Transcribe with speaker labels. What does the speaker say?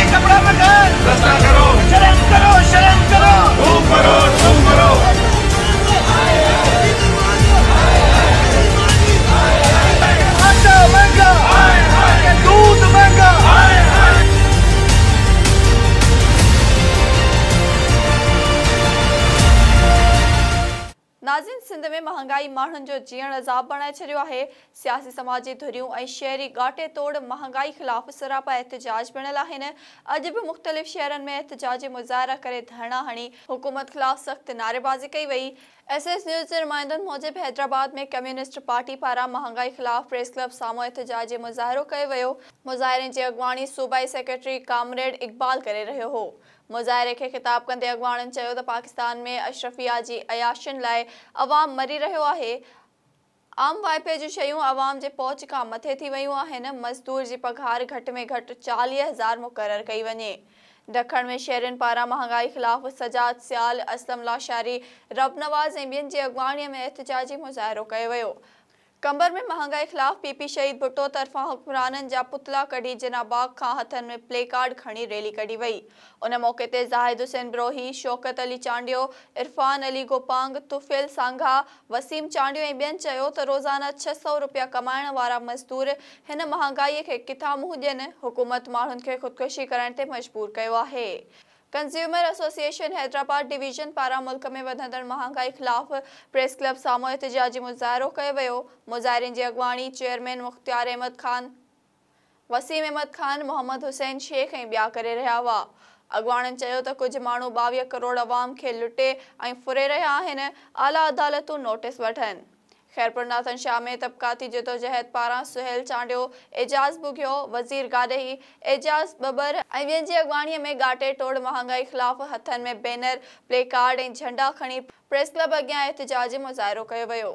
Speaker 1: कपड़ा पकड़ करो शरण करो शरण करो नाज़िन सिंध में महंगाई माण्हुनि जो जीअण अज़ाब बणाए छॾियो आहे सियासी समाजी धुरियूं शहरी घाटे तोड़ महंगाई ख़िलाफ़ सरापा एहतिजाज बणियल अज भी बि मुख़्तलिफ़ शहरनि में एहतिजाज मुज़ाहिरा करे धरणा हणी हुकूमत खिलाफ़ सख़्त नारेबाज़ी कई वई एस एस न्यूज़ जे नुमाइंदनि मूजिबि हैदराबाद में कम्युनिस्ट पार्टी पारा महंगाई खिलाफ़ प्रेस क्लब सामू एहतिजाज मुज़ाहिरो कयो वियो मुज़ाहिरे जी सूबाई सेक्रेटरी कामरेड इक़बाल कर रहियो हो मुजाहरे के ख़िताब कंदे अॻुवाणनि चयो पाकिस्तान में अशरफिया की अयाशन लाइ अवाम मरी रहियो आहे आम वाइपे जूं शयूं आवाम जे पहुच खां मथे थी व्यू आहिनि मज़दूर की पघार घटि में घटि चालीह हज़ार मुकर कई वञे दखण में शहर पारा महंगाई ख़िलाफ़ सजाद सियाल असलम लाशारी रबनवाज़ ऐं ॿियनि जी अॻुवाणीअ में एहतिजाजी मुज़ाहिरो कंबर में महंगाई खिलाफ पी पी शहीद भुट्टो तरफा हुकमराननि जा पुतला कढी जिना बाग़ खां हथन में प्ले कार्ड खणी रैली कढी वई उन मौक़े ते ज़ाहिद हुसैन ब्रोही शौकत अली चांडियो इरफान अली गोपांग तुफिल सांघा वसीम चांडियो ऐं ॿियनि चयो त रोज़ाना छह सौ रुपया कमाइण वारा मज़दूर हिन महांगाईअ खे किथां मुंहुं ॾियनि हुकूमत माण्हुनि खे ख़ुदकुशी करण ते मजबूर कयो आहे कंज़्यूमर एसोसिएशन हैदराबाद डिवीज़न पारा मुल्क में वधंदड़ महंगाई खिलाफ़ प्रेस क्लब साम्हूं एहतजाजी मुजाहरो वो वियो की अगवाणी चेयरमैन मुख़्तियार अहमद ख़ान वसीम अहमद ख़ान मोहम्मद हुसैन शेख ए बया कर रहा हुआ अगवाणन चयो त कुझु माण्हू करोड़ आवाम के लुटे फुरे रहा आला अदालतू नोटिस वन ख़ैरपुरनाथन शाह में तबिकाती जुदोजहद पारा, सुहेल चांडियो एजाज़ भुॻियो वज़ीर गाॾे एजाज़ बबर ऐं व्यन जी अॻुवाणीअ में ॻाटेटोड़ महांगाई ख़िलाफ़ु में बैनर प्लेकार्ड ऐं झंडा खणी کلب अॻियां एतिजाज मुज़ाहिरो कयो